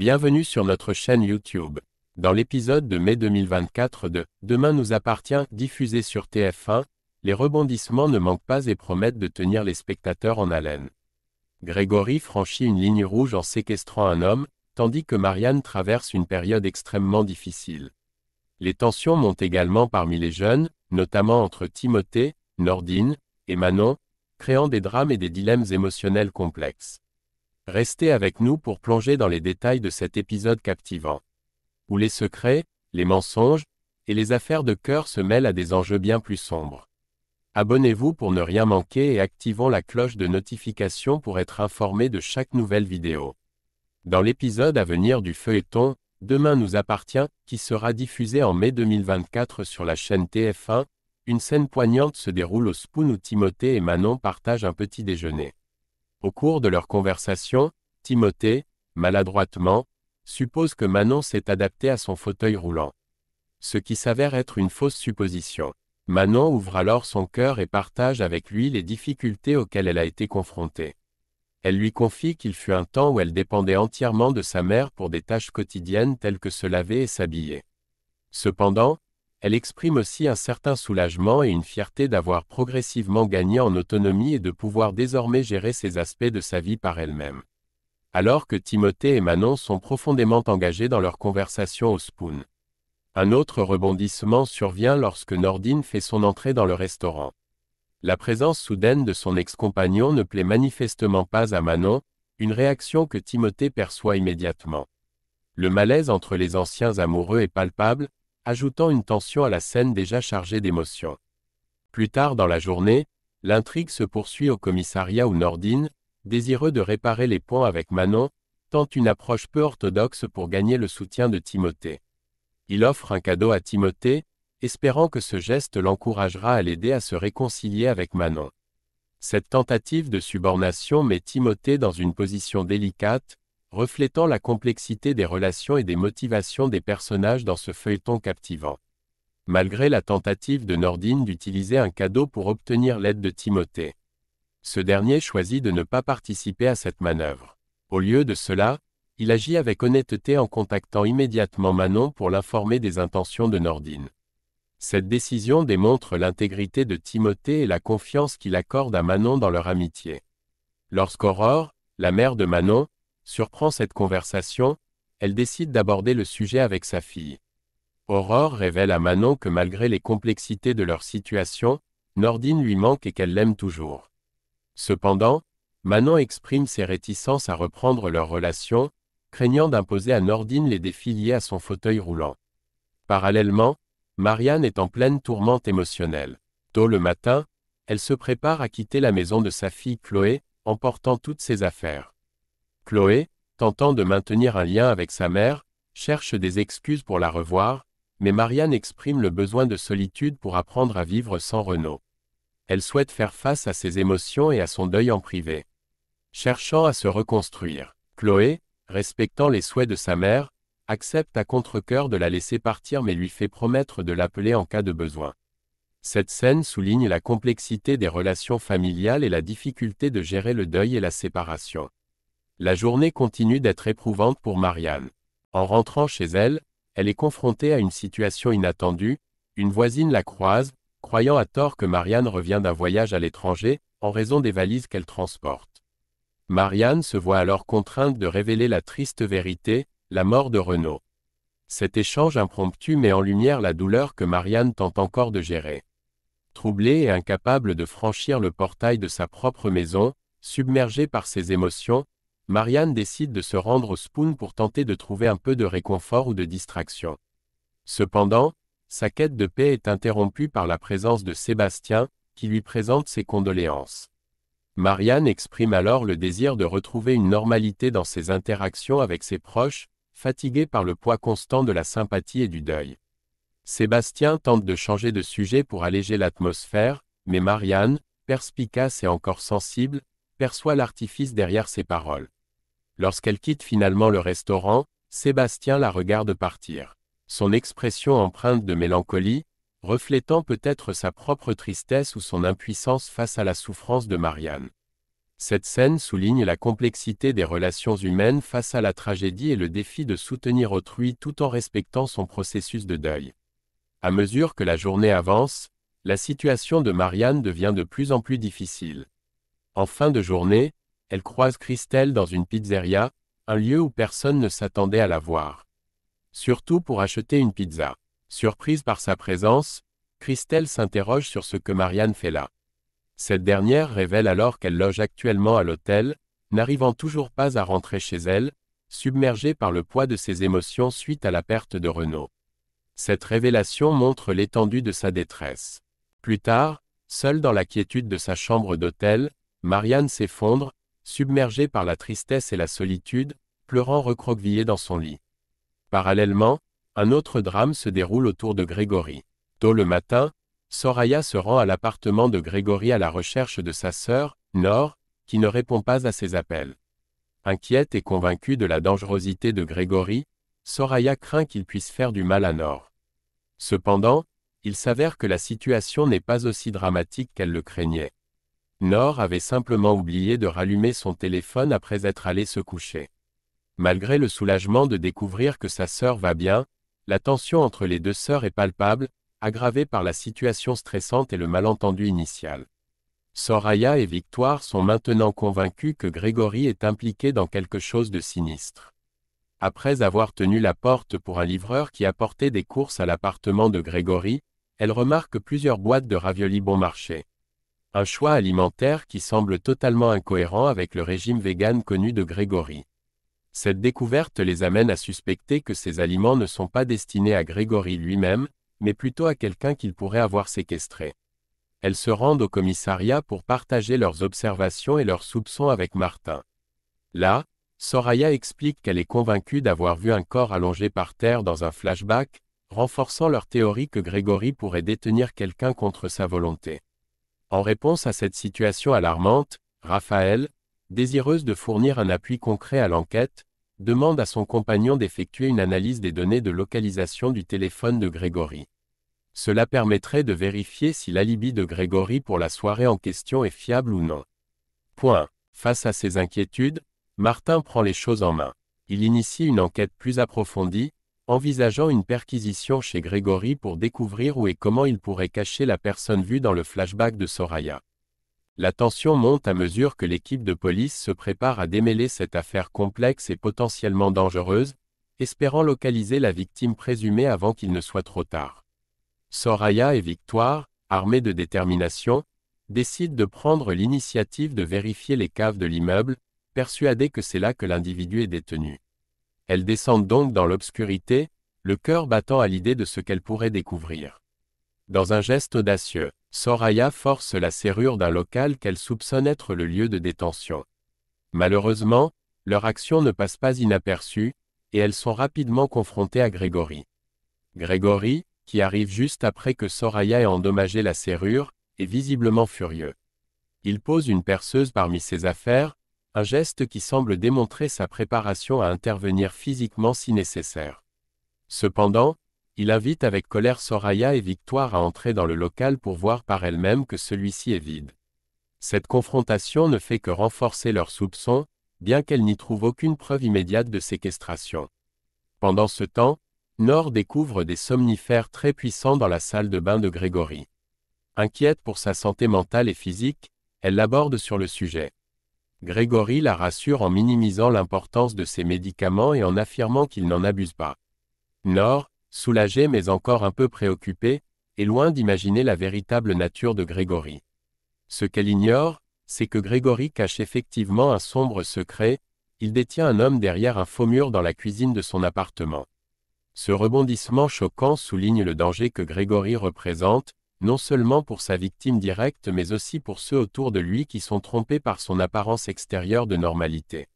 Bienvenue sur notre chaîne YouTube. Dans l'épisode de mai 2024 de Demain nous appartient, diffusé sur TF1, les rebondissements ne manquent pas et promettent de tenir les spectateurs en haleine. Grégory franchit une ligne rouge en séquestrant un homme, tandis que Marianne traverse une période extrêmement difficile. Les tensions montent également parmi les jeunes, notamment entre Timothée, Nordine et Manon, créant des drames et des dilemmes émotionnels complexes. Restez avec nous pour plonger dans les détails de cet épisode captivant, où les secrets, les mensonges et les affaires de cœur se mêlent à des enjeux bien plus sombres. Abonnez-vous pour ne rien manquer et activons la cloche de notification pour être informé de chaque nouvelle vidéo. Dans l'épisode à venir du feuilleton Demain nous appartient, qui sera diffusé en mai 2024 sur la chaîne TF1, une scène poignante se déroule au Spoon où Timothée et Manon partagent un petit déjeuner. Au cours de leur conversation, Timothée, maladroitement, suppose que Manon s'est adaptée à son fauteuil roulant. Ce qui s'avère être une fausse supposition. Manon ouvre alors son cœur et partage avec lui les difficultés auxquelles elle a été confrontée. Elle lui confie qu'il fut un temps où elle dépendait entièrement de sa mère pour des tâches quotidiennes telles que se laver et s'habiller. Cependant, elle exprime aussi un certain soulagement et une fierté d'avoir progressivement gagné en autonomie et de pouvoir désormais gérer ces aspects de sa vie par elle-même. Alors que Timothée et Manon sont profondément engagés dans leur conversation au spoon. Un autre rebondissement survient lorsque Nordine fait son entrée dans le restaurant. La présence soudaine de son ex-compagnon ne plaît manifestement pas à Manon, une réaction que Timothée perçoit immédiatement. Le malaise entre les anciens amoureux est palpable, ajoutant une tension à la scène déjà chargée d'émotions. Plus tard dans la journée, l'intrigue se poursuit au commissariat où Nordine, désireux de réparer les ponts avec Manon, tente une approche peu orthodoxe pour gagner le soutien de Timothée. Il offre un cadeau à Timothée, espérant que ce geste l'encouragera à l'aider à se réconcilier avec Manon. Cette tentative de subornation met Timothée dans une position délicate, reflétant la complexité des relations et des motivations des personnages dans ce feuilleton captivant. Malgré la tentative de Nordine d'utiliser un cadeau pour obtenir l'aide de Timothée, ce dernier choisit de ne pas participer à cette manœuvre. Au lieu de cela, il agit avec honnêteté en contactant immédiatement Manon pour l'informer des intentions de Nordine. Cette décision démontre l'intégrité de Timothée et la confiance qu'il accorde à Manon dans leur amitié. Lorsqu'Aurore, la mère de Manon, surprend cette conversation, elle décide d'aborder le sujet avec sa fille. Aurore révèle à Manon que malgré les complexités de leur situation, Nordine lui manque et qu'elle l'aime toujours. Cependant, Manon exprime ses réticences à reprendre leur relation, craignant d'imposer à Nordine les défis liés à son fauteuil roulant. Parallèlement, Marianne est en pleine tourmente émotionnelle. Tôt le matin, elle se prépare à quitter la maison de sa fille Chloé, emportant toutes ses affaires. Chloé, tentant de maintenir un lien avec sa mère, cherche des excuses pour la revoir, mais Marianne exprime le besoin de solitude pour apprendre à vivre sans Renaud. Elle souhaite faire face à ses émotions et à son deuil en privé. Cherchant à se reconstruire, Chloé, respectant les souhaits de sa mère, accepte à contre-cœur de la laisser partir mais lui fait promettre de l'appeler en cas de besoin. Cette scène souligne la complexité des relations familiales et la difficulté de gérer le deuil et la séparation. La journée continue d'être éprouvante pour Marianne. En rentrant chez elle, elle est confrontée à une situation inattendue, une voisine la croise, croyant à tort que Marianne revient d'un voyage à l'étranger, en raison des valises qu'elle transporte. Marianne se voit alors contrainte de révéler la triste vérité, la mort de Renaud. Cet échange impromptu met en lumière la douleur que Marianne tente encore de gérer. Troublée et incapable de franchir le portail de sa propre maison, submergée par ses émotions, Marianne décide de se rendre au Spoon pour tenter de trouver un peu de réconfort ou de distraction. Cependant, sa quête de paix est interrompue par la présence de Sébastien, qui lui présente ses condoléances. Marianne exprime alors le désir de retrouver une normalité dans ses interactions avec ses proches, fatiguée par le poids constant de la sympathie et du deuil. Sébastien tente de changer de sujet pour alléger l'atmosphère, mais Marianne, perspicace et encore sensible, perçoit l'artifice derrière ses paroles. Lorsqu'elle quitte finalement le restaurant, Sébastien la regarde partir. Son expression empreinte de mélancolie, reflétant peut-être sa propre tristesse ou son impuissance face à la souffrance de Marianne. Cette scène souligne la complexité des relations humaines face à la tragédie et le défi de soutenir autrui tout en respectant son processus de deuil. À mesure que la journée avance, la situation de Marianne devient de plus en plus difficile. En fin de journée, elle croise Christelle dans une pizzeria, un lieu où personne ne s'attendait à la voir. Surtout pour acheter une pizza. Surprise par sa présence, Christelle s'interroge sur ce que Marianne fait là. Cette dernière révèle alors qu'elle loge actuellement à l'hôtel, n'arrivant toujours pas à rentrer chez elle, submergée par le poids de ses émotions suite à la perte de Renaud. Cette révélation montre l'étendue de sa détresse. Plus tard, seule dans la quiétude de sa chambre d'hôtel, Marianne s'effondre, submergé par la tristesse et la solitude, pleurant recroquevillé dans son lit. Parallèlement, un autre drame se déroule autour de Grégory. Tôt le matin, Soraya se rend à l'appartement de Grégory à la recherche de sa sœur, Nor, qui ne répond pas à ses appels. Inquiète et convaincue de la dangerosité de Grégory, Soraya craint qu'il puisse faire du mal à Nor. Cependant, il s'avère que la situation n'est pas aussi dramatique qu'elle le craignait. Nor avait simplement oublié de rallumer son téléphone après être allé se coucher. Malgré le soulagement de découvrir que sa sœur va bien, la tension entre les deux sœurs est palpable, aggravée par la situation stressante et le malentendu initial. Soraya et Victoire sont maintenant convaincus que Grégory est impliqué dans quelque chose de sinistre. Après avoir tenu la porte pour un livreur qui apportait des courses à l'appartement de Grégory, elle remarque plusieurs boîtes de raviolis bon marché. Un choix alimentaire qui semble totalement incohérent avec le régime vegan connu de Grégory. Cette découverte les amène à suspecter que ces aliments ne sont pas destinés à Grégory lui-même, mais plutôt à quelqu'un qu'il pourrait avoir séquestré. Elles se rendent au commissariat pour partager leurs observations et leurs soupçons avec Martin. Là, Soraya explique qu'elle est convaincue d'avoir vu un corps allongé par terre dans un flashback, renforçant leur théorie que Grégory pourrait détenir quelqu'un contre sa volonté. En réponse à cette situation alarmante, Raphaël, désireuse de fournir un appui concret à l'enquête, demande à son compagnon d'effectuer une analyse des données de localisation du téléphone de Grégory. Cela permettrait de vérifier si l'alibi de Grégory pour la soirée en question est fiable ou non. Point. Face à ces inquiétudes, Martin prend les choses en main. Il initie une enquête plus approfondie, envisageant une perquisition chez Grégory pour découvrir où et comment il pourrait cacher la personne vue dans le flashback de Soraya. La tension monte à mesure que l'équipe de police se prépare à démêler cette affaire complexe et potentiellement dangereuse, espérant localiser la victime présumée avant qu'il ne soit trop tard. Soraya et Victoire, armés de détermination, décident de prendre l'initiative de vérifier les caves de l'immeuble, persuadés que c'est là que l'individu est détenu. Elles descendent donc dans l'obscurité, le cœur battant à l'idée de ce qu'elles pourraient découvrir. Dans un geste audacieux, Soraya force la serrure d'un local qu'elle soupçonne être le lieu de détention. Malheureusement, leur action ne passe pas inaperçue, et elles sont rapidement confrontées à Grégory. Grégory, qui arrive juste après que Soraya ait endommagé la serrure, est visiblement furieux. Il pose une perceuse parmi ses affaires, un geste qui semble démontrer sa préparation à intervenir physiquement si nécessaire. Cependant, il invite avec colère Soraya et Victoire à entrer dans le local pour voir par elle-même que celui-ci est vide. Cette confrontation ne fait que renforcer leurs soupçons, bien qu'elle n'y trouve aucune preuve immédiate de séquestration. Pendant ce temps, Nord découvre des somnifères très puissants dans la salle de bain de Grégory. Inquiète pour sa santé mentale et physique, elle l'aborde sur le sujet. Grégory la rassure en minimisant l'importance de ses médicaments et en affirmant qu'il n'en abuse pas. Nord, soulagé mais encore un peu préoccupé, est loin d'imaginer la véritable nature de Grégory. Ce qu'elle ignore, c'est que Grégory cache effectivement un sombre secret, il détient un homme derrière un faux mur dans la cuisine de son appartement. Ce rebondissement choquant souligne le danger que Grégory représente, non seulement pour sa victime directe mais aussi pour ceux autour de lui qui sont trompés par son apparence extérieure de normalité.